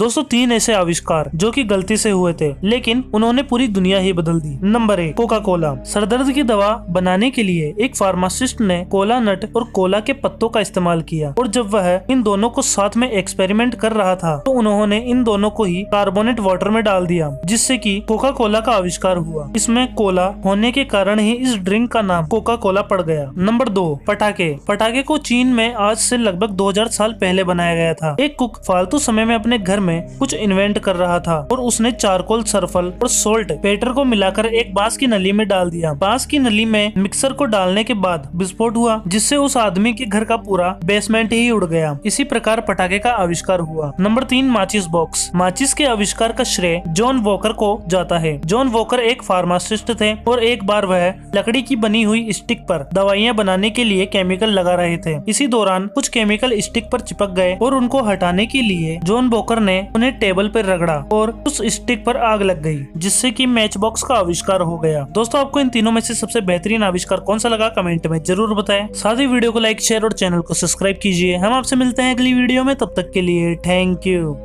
दोस्तों तीन ऐसे आविष्कार जो कि गलती से हुए थे लेकिन उन्होंने पूरी दुनिया ही बदल दी नंबर एक कोका कोला सरदर्द की दवा बनाने के लिए एक फार्मासिस्ट ने कोला नट और कोला के पत्तों का इस्तेमाल किया और जब वह इन दोनों को साथ में एक्सपेरिमेंट कर रहा था तो उन्होंने इन दोनों को ही कार्बोनेट वाटर में डाल दिया जिससे की कोका कोला का आविष्कार हुआ इसमें कोला होने के कारण ही इस ड्रिंक का नाम कोका कोला पड़ गया नंबर दो पटाखे पटाखे को चीन में आज से लगभग 2000 साल पहले बनाया गया था एक कुक फालतू समय में अपने घर में में कुछ इन्वेंट कर रहा था और उसने चारकोल सर्फल और सोल्ट पेटर को मिलाकर एक बांस की नली में डाल दिया बांस की नली में मिक्सर को डालने के बाद विस्फोट हुआ जिससे उस आदमी के घर का पूरा बेसमेंट ही उड़ गया इसी प्रकार पटाखे का आविष्कार हुआ नंबर तीन माचिस बॉक्स माचिस के आविष्कार का श्रेय जॉन वॉकर को जाता है जॉन वॉकर एक फार्मासिस्ट थे और एक बार वह लकड़ी की बनी हुई स्टिक पर दवाइयां बनाने के लिए केमिकल लगा रहे थे इसी दौरान कुछ केमिकल स्टिक पर चिपक गए और उनको हटाने के लिए जॉन वॉकर ने उन्हें टेबल पर रगड़ा और उस स्टिक पर आग लग गई जिससे कि मैच बॉक्स का आविष्कार हो गया दोस्तों आपको इन तीनों में से सबसे बेहतरीन आविष्कार कौन सा लगा कमेंट में जरूर बताएं साथ ही वीडियो को लाइक शेयर और चैनल को सब्सक्राइब कीजिए हम आपसे मिलते हैं अगली वीडियो में तब तक के लिए थैंक यू